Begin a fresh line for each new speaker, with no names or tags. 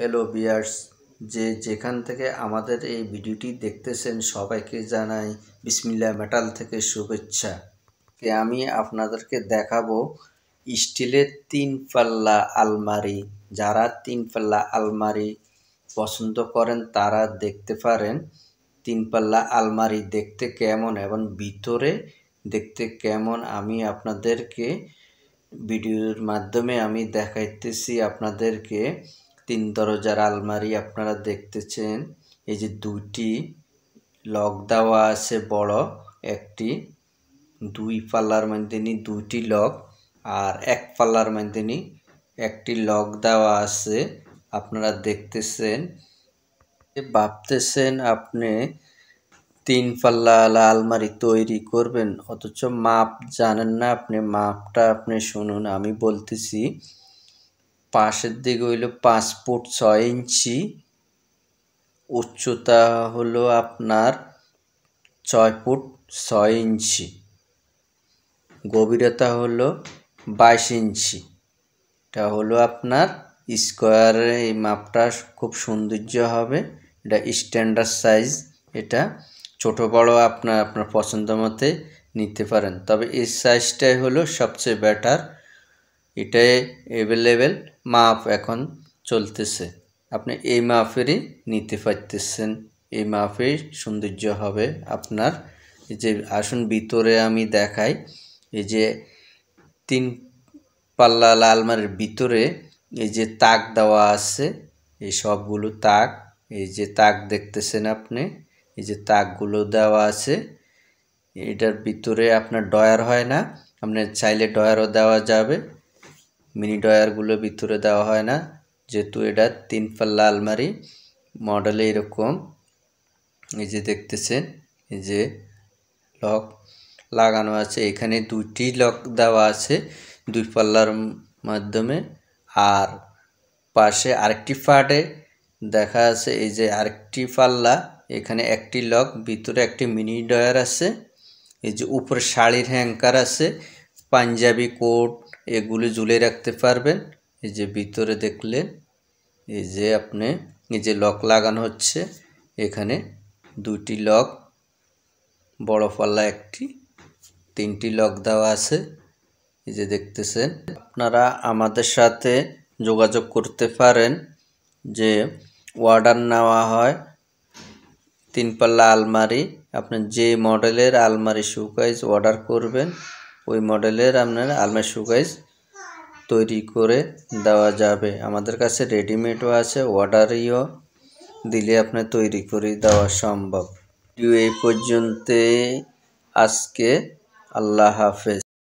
hello বিয়ার্স যে যেখান থেকে আমাদের এই ভিডিওটি দেখতেছেন সবাইকে জানাই বিসমিল্লা মেটাল থেকে শুভেচ্ছা কে আমি আপনাদেরকে দেখাবো স্টিলের তিন পাল্লা আলমারি যারা তিন পাল্লা আলমারি পছন্দ করেন তারা দেখতে পারেন তিন পাল্লা আলমারি দেখতে কেমন এবং ভিতরে দেখতে কেমন আমি আপনাদেরকে ভিডিওর মাধ্যমে আমি দেখাইতেছি আপনাদেরকে তিন দরজার আলমারি আপনারা দেখতেছেন এই যে দুইটি লক দেওয়া আছে বড় একটি দুই পাল্লার মধ্যে নি দুইটি লক আর এক পাল্লার মধ্যে একটি লক দেওয়া আছে আপনারা দেখতেছেন ভাবতেছেন আপনি তিন পাল্লা আলমারি তৈরি করবেন অথচ মাপ জানেন না আপনি মাপটা আপনি শুনুন আমি বলতেছি পাশের দিকে হইলো পাঁচ ফুট ছয় ইঞ্চি উচ্চতা হলো আপনার ছয় ফুট ছয় ইঞ্চি গভীরতা হল বাইশ ইঞ্চি এটা হলো আপনার স্কোয়ারে এই মাপটা খুব সৌন্দর্য হবে এটা স্ট্যান্ডার্ড সাইজ এটা ছোট বড় আপনার আপনার পছন্দ মতে নিতে পারেন তবে এই সাইজটাই হলো সবচেয়ে বেটার এটাই অ্যাভেলেবেল মাপ এখন চলতেছে আপনি এই মাপেরই নিতে পারতেছেন এই মাপের সৌন্দর্য হবে আপনার যে আসুন ভিতরে আমি দেখাই এই যে তিন পাল্লা আলমারির ভিতরে এই যে তাক দেওয়া আছে এই সবগুলো তাক এই যে তাক দেখতেছেন আপনি এই যে তাকগুলো দেওয়া আছে এটার ভিতরে আপনার ডয়ার হয় না আপনার চাইলে ডয়ারও দেওয়া যাবে মিনি ডয়ারগুলো ভিতরে দেওয়া হয় না যেহেতু এটা তিন পাল্লা আলমারি মডেল এরকম এই যে দেখতেছেন এই যে লক লাগানো আছে এখানে দুটি লক দেওয়া আছে দুই পাল্লার মাধ্যমে আর পাশে আরেকটি ফাটে দেখা আছে এই যে আরেকটি পাল্লা এখানে একটি লক ভিতরে একটি মিনি ডয়ার আছে এই যে উপরে শাড়ির হ্যাঙ্কার আছে পাঞ্জাবি কোট এগুলি ঝুলে রাখতে পারবেন এই যে ভিতরে দেখলেন এই যে আপনি এই যে লক লাগানো হচ্ছে এখানে দুটি লক বড় পাল্লা একটি তিনটি লক দেওয়া আছে এই যে দেখতেছেন আপনারা আমাদের সাথে যোগাযোগ করতে পারেন যে অর্ডার নেওয়া হয় তিন পাল্লা আলমারি আপনি যে মডেলের আলমারি শুকাইজ অর্ডার করবেন ওই মডেলের আপনার আলমার শুকাইজ তৈরি করে দেওয়া যাবে আমাদের কাছে রেডিমেডও আছে অর্ডারইও দিলে আপনার তৈরি করে দেওয়া সম্ভব এই পর্যন্তে আজকে আল্লাহ হাফেজ